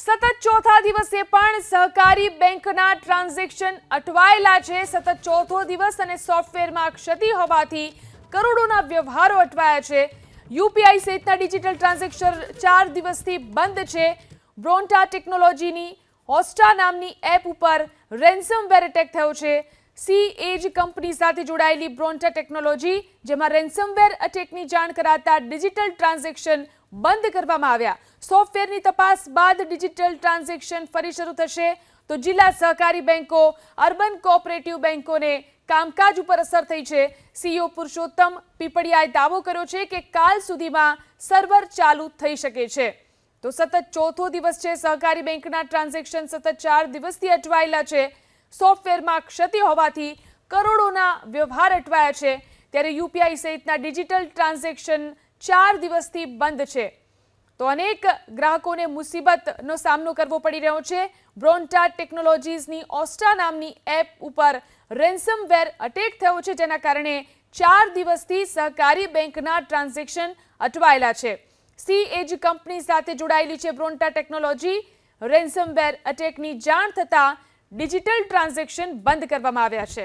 સતત ચોથા દિવસે પણ સહકારી બેંકના ટ્રાન્ઝેક્શન અટવાયેલા છે સતત ચોથો દિવસ અને સોફ્ટવેરમાં ક્ષતિ હોવાથી કરોડોના વ્યવહારો અટવાયા છે યુપીઆઈ સહિતના ડિજિટલ ટ્રાન્ઝેક્શન ચાર દિવસથી બંધ છે બ્રોન્ટા ટેકનોલોજીની હોસ્ટા નામની એપ ઉપર વેર એટેક થયો છે સી એજ કંપની સાથે જોડાયેલી બ્રોન્ટા ટેકનોલોજી જેમાં રેન્સમવેર અટેકની જાણ કરાતા ડિજિટલ ટ્રાન્ઝેક્શન બંધ કરવામાં આવ્યા સોફ્ટવેરની તપાસ બાદ ડિજિટલ ટ્રાન્ઝેક્શન ફરી શરૂ થશે તો જિલ્લા સહકારી બેન્કો અર્બન કોઓપરેટિવ બેન્કોને કામકાજ ઉપર અસર થઈ છે સીઓ પુરુષોત્તમ પીપળિયાએ દાવો કર્યો છે કે કાલ સુધીમાં સર્વર ચાલુ થઈ શકે છે તો સતત ચોથો દિવસ છે સહકારી બેંકના ટ્રાન્ઝેક્શન સતત ચાર દિવસથી અટવાયેલા છે સોફ્ટવેરમાં ક્ષતિ હોવાથી કરોડોના વ્યવહાર અટવાયા છે ત્યારે યુપીઆઈ સહિતના ડિજિટલ ટ્રાન્ઝેક્શન ચાર દિવસથી બંધ છે તો અનેક ગ્રાહકોને મુસીબતનો સામનો કરવો પડી રહ્યો છે બ્રોન્ટા ટેકનોલોજીસની ઓસ્ટા નામની એપ ઉપર રેન્સમવેર અટેક થયો છે જેના કારણે ચાર દિવસથી સહકારી બેંકના ટ્રાન્ઝેક્શન અટવાયેલા છે સી એજ કંપની સાથે જોડાયેલી છે બ્રોન્ટા ટેકનોલોજી રેન્સમવેર અટેકની જાણ થતાં ડિજિટલ ટ્રાન્ઝેક્શન બંધ કરવામાં આવ્યા છે